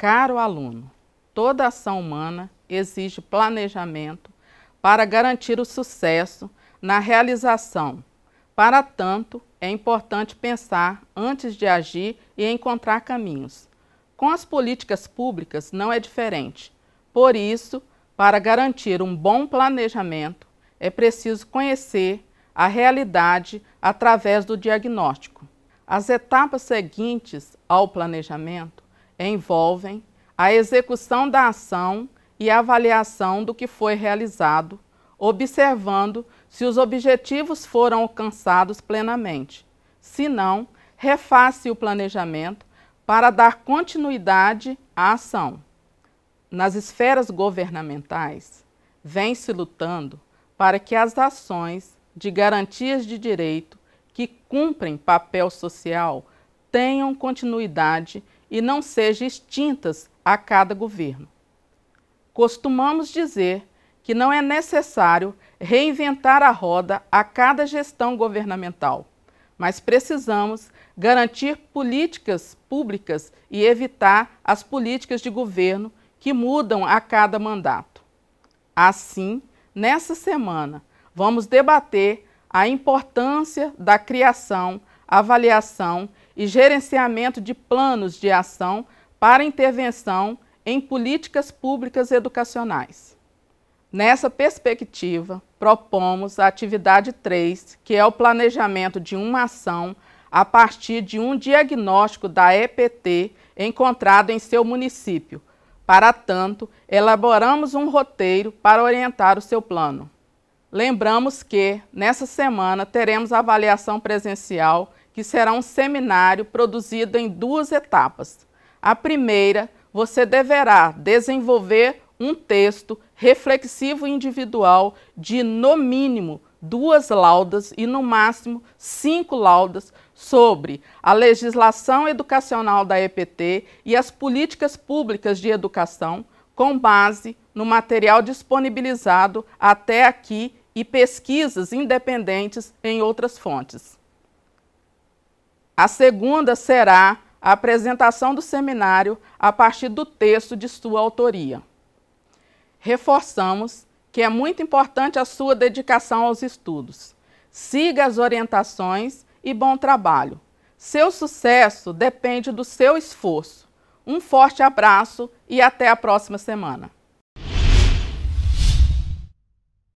Caro aluno, toda ação humana exige planejamento para garantir o sucesso na realização. Para tanto, é importante pensar antes de agir e encontrar caminhos. Com as políticas públicas não é diferente. Por isso, para garantir um bom planejamento, é preciso conhecer a realidade através do diagnóstico. As etapas seguintes ao planejamento envolvem a execução da ação e avaliação do que foi realizado, observando se os objetivos foram alcançados plenamente. Se não, reface o planejamento para dar continuidade à ação. Nas esferas governamentais, vem-se lutando para que as ações de garantias de direito que cumprem papel social tenham continuidade e não sejam extintas a cada governo. Costumamos dizer que não é necessário reinventar a roda a cada gestão governamental, mas precisamos garantir políticas públicas e evitar as políticas de governo que mudam a cada mandato. Assim, nessa semana, vamos debater a importância da criação, avaliação e gerenciamento de planos de ação para intervenção em políticas públicas educacionais. Nessa perspectiva, propomos a atividade 3, que é o planejamento de uma ação a partir de um diagnóstico da EPT encontrado em seu município. Para tanto, elaboramos um roteiro para orientar o seu plano. Lembramos que, nessa semana, teremos avaliação presencial que será um seminário produzido em duas etapas. A primeira, você deverá desenvolver um texto reflexivo individual de, no mínimo, duas laudas e, no máximo, cinco laudas sobre a legislação educacional da EPT e as políticas públicas de educação, com base no material disponibilizado até aqui e pesquisas independentes em outras fontes. A segunda será a apresentação do seminário a partir do texto de sua autoria. Reforçamos que é muito importante a sua dedicação aos estudos. Siga as orientações e bom trabalho. Seu sucesso depende do seu esforço. Um forte abraço e até a próxima semana.